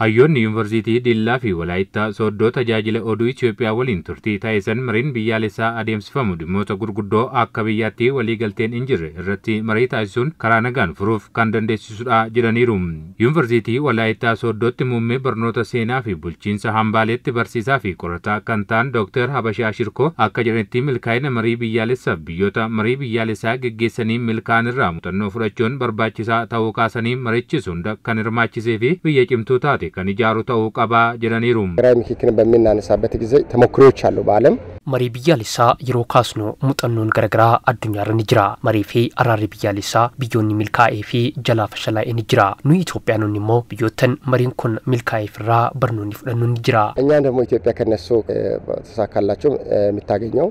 Hayyoonni yuunivarsiitii Dillaa fi Walaayittaa Sooddoo tajaajila oduu Itoophiyaa waliin turtii taasisan mariin biyyaalessaa adeemsifamu dhimmoota gurguddoo akka biyyaatti waliigalteen hin jirre irratti marii taasisuun karaa nagaan furuuf kan dandeessisudha jedhaniiru. Yuunivarsiitii Walaayittaa Sooddootti muummee barnoota seenaa fi bulchiinsa hambaaleetti barsiisaa fi qorataa kan ta'an Dr. Habashaa Shirkoo akka jedhanitti milkaa'ina marii biyyaalessaa biyyoota marii biyyaalessaa geggeessanii milkaan irraa muuxannoo fudhachuun barbaachisaa ta'uu kaasanii marichi sunda kan hirmaachisee fi biyya cimtuu taate kan ijaaru ta'uu qabaa jedhaniiru። ብሔራዊ ምክክርን በምናነሳበት ጊዜ ተሞክሮዎች አሉ በዓለም መሪ biyyaalessaa yeroo kaasnu muuxannoon garaagaraa addunyaarra ni jira marii fi araarri biyyaalessaa biyyoonni milkaa'ee fi jalaa fashalaa'ee ni jira nuyi Itoophiyaanonni immoo biyyoottan mariin kun milkaa'eef irraa barnoonni fudhannu ni jira እኛም ደግሞ ኢትዮጵያ ከነሱ ተሳካላቸው የምታገኘው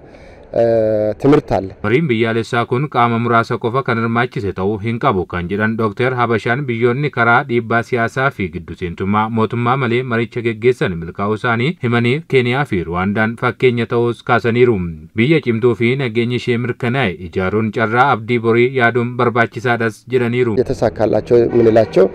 ትምህርት አለ መሪም ብያሌሳ ኩን ቃመ ሙራሰ ቆፈ ከንርማች ሴተው ሂንቀቡ ከን ዶክተር ሀበሻን ብዮኒ ከራ ዲባ ሲያሳ ፊ ግዱ ሴንቱማ ሞቱማ መሌ መሪቸ ገጌሰን ምልካው ሳኒ ህመኒ ኬንያ ፊ ሩዋንዳን ፈኬኘ ተውስ ካሰኒሩ ብየ ጭምቱ ፊ ነገኝ ሼ ምርከናይ እጃሩን ጨራ አብዲ ቦሪ ያዱም በርባችሳ ደስ ጅደኒሩ የተሳካላቸው ምንላቸው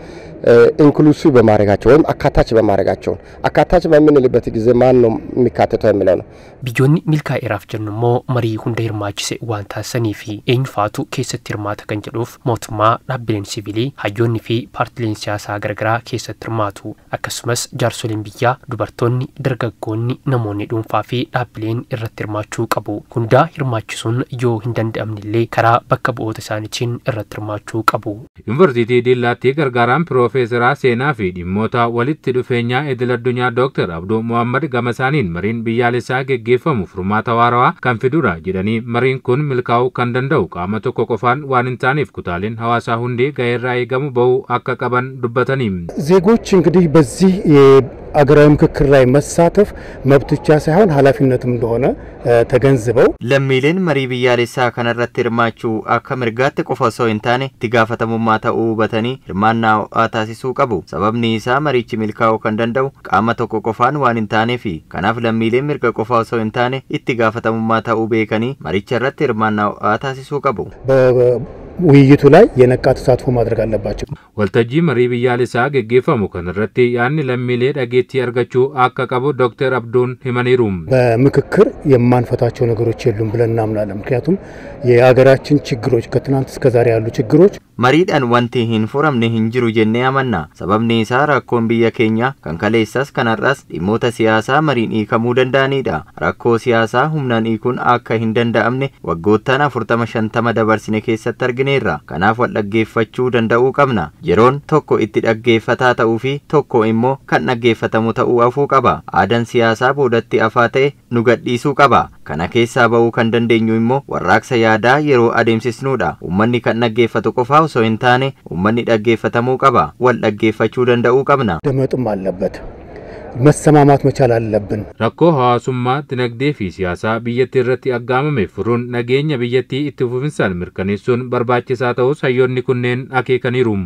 ኢንክሉሲቭ በማድረጋቸው ወይም አካታች በማድረጋቸው አካታች በምንልበት ጊዜ ማን ነው የሚካተተው የሚለው ነው። ቢጆኒ ሚልካ ኤራፍ ጀንሞ marii hunda hirmaachise waan taasisanii fi eenyufaatu keessatti hirmaata kan jedhuuf mootummaa dhaabbileen siviilii hayyoonni fi paartileen siyaasaa garagaraa keessatti hirmaatu akkasumas jaarsoliin biyyaa dubartoonni dargaggoonni namoonni dhuunfaa fi dhaabbileen irratti hirmaachuu qabu hundaa hirmaachisuun yoo hin illee karaa bakka bu'oota isaaniitiin irratti hirmaachuu qabu. Yuunivarsiitii Dillaatti gargaaraan Pirofeesaraa Seenaa fi dhimmoota walitti dhufeenyaa idil addunyaa Dooktar Abduu Mohaammed isaaniin mariin biyyaalessaa geggeeffamu furmaata dura jedhanii mariin kun milkaa'uu kan danda'u qaama tokko qofaan waan hin taaneef kutaaleen hawaasaa hundee ga'eerraa eegamu bahu akka qaban dubbatanii ዜጎች እንግዲህ በዚህ አገራዊ ምክክር ላይ መሳተፍ መብት ሳይሆን ኃላፊነትም እንደሆነ ተገንዝበው ለሚልን መሪ ብያሌሳ ከነረት እርማቹ አከ ምርጋት ቆፎ ሰው እንታኔ ትጋፈተሙማ በተኒ እርማና አታሲሱ ቀቡ ሰበብኒ ኢሳ መሪች ሚልካው ከንደንደው ቃመ ተኮ ቆፋን ዋን ፊ ከናፍ ለሚልን ምርገ ቆፎ ሰው እንታኔ ኢትጋፈተሙማ ተኡ ቤከኒ መሪች ረት እርማና አታሲሱ ቀቡ ውይይቱ ላይ የነቃ ተሳትፎ ማድረግ አለባቸው። ወልተጂ መሪ ብያሌሳ ገጌፈሙ ከንረቲ ያን ለሚሌ ደጌቲ አርገቹ አካቀቡ ዶክተር አብዱን ሂመኒሩም በምክክር የማንፈታቸው ነገሮች የሉም ብለን እናምናለን። ምክንያቱም የሀገራችን ችግሮች ከትናንት ዛሬ ያሉ ችግሮች መሪዳን ወንቲ ሂንፉረምኔ ሂንጅሩ ጀኔ አመና ሰበብኔ ሳ ራኮን ብየ ኬኛ ከንከሌሳስ ከነራስ ዲሞተ ሲያሳ መሪን ኢከሙ ደንዳኒዳ ራኮ ሲያሳ ሁምናን ኢኩን አካ ሂንደንዳአምኔ ወጎታን አፉርተመ ሸንተመ ደበርሲኔ ኬሰት አርግ argineerra. Kanaaf wal dhaggeeffachuu danda'uu qabna. Yeroon tokko itti dhaggeeffataa ta'uu fi tokko immoo kan dhaggeeffatamu ta'uu afuu qaba. Aadaan siyaasaa boodatti afaa ta'e nu gadhiisuu qaba. Kana keessaa ba'uu kan dandeenyu immoo warraaqsa yaadaa yeroo adeemsisnuudha. ummanni kan dhaggeeffatu qofaa osoo hin taane ummanni dhaggeeffatamuu qaba. Wal dhaggeeffachuu danda'uu qabna. መሰማማት መቻል አለብን። ረኮ ሐዋሱማ ድነግዴ ፊ ሲያሳ ቢየtti irratti aggaamame furuun nageenya biyyattii itti fufinsaan mirkaneessuun barbaachisaa ta'us hayyoonni kunneen akeekaniiru.